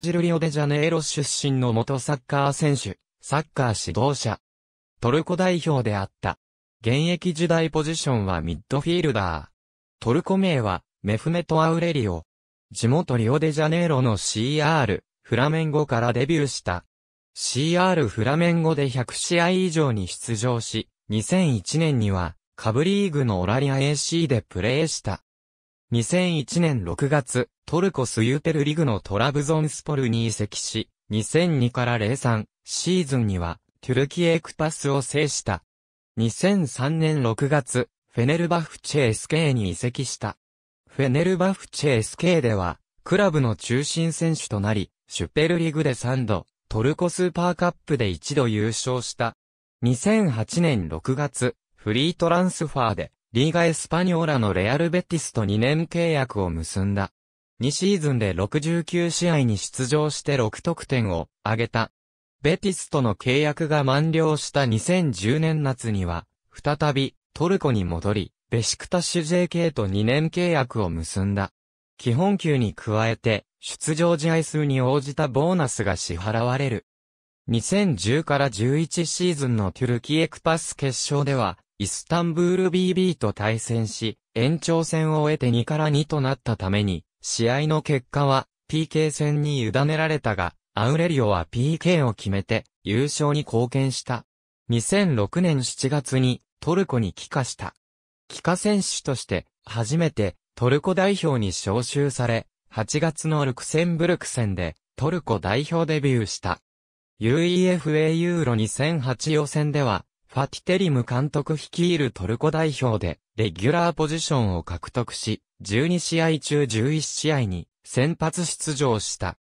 ジルリオデジャネイロ出身の元サッカー選手、サッカー指導者。トルコ代表であった。現役時代ポジションはミッドフィールダー。トルコ名は、メフメト・アウレリオ。地元リオデジャネイロの CR、フラメンゴからデビューした。CR フラメンゴで100試合以上に出場し、2001年には、カブリーグのオラリア AC でプレーした。2001年6月、トルコスユーペルリグのトラブゾンスポルに移籍し、2002から03シーズンには、トゥルキエクパスを制した。2003年6月、フェネルバフチェ SK に移籍した。フェネルバフチェ SK では、クラブの中心選手となり、シュペルリグで3度、トルコスーパーカップで1度優勝した。2008年6月、フリートランスファーで、リーガ・エスパニョーラのレアルベティスと2年契約を結んだ。2シーズンで69試合に出場して6得点を挙げた。ベティスとの契約が満了した2010年夏には、再びトルコに戻り、ベシクタッシュ JK と2年契約を結んだ。基本給に加えて、出場試合数に応じたボーナスが支払われる。2010から11シーズンのトゥルキエクパス決勝では、イスタンブール BB と対戦し、延長戦を終えて2から2となったために、試合の結果は PK 戦に委ねられたが、アウレリオは PK を決めて優勝に貢献した。2006年7月にトルコに帰化した。帰化選手として初めてトルコ代表に招集され、8月のルクセンブルク戦でトルコ代表デビューした。UEFA ユーロ2008予選では、ファティテリム監督率いるトルコ代表でレギュラーポジションを獲得し、12試合中11試合に先発出場した。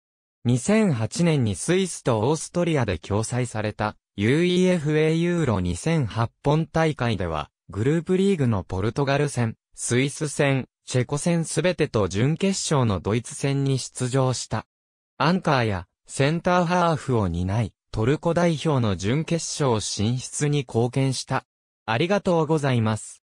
2008年にスイスとオーストリアで共催された UEFA ユーロ2008本大会では、グループリーグのポルトガル戦、スイス戦、チェコ戦すべてと準決勝のドイツ戦に出場した。アンカーやセンターハーフを担い、トルコ代表の準決勝進出に貢献した。ありがとうございます。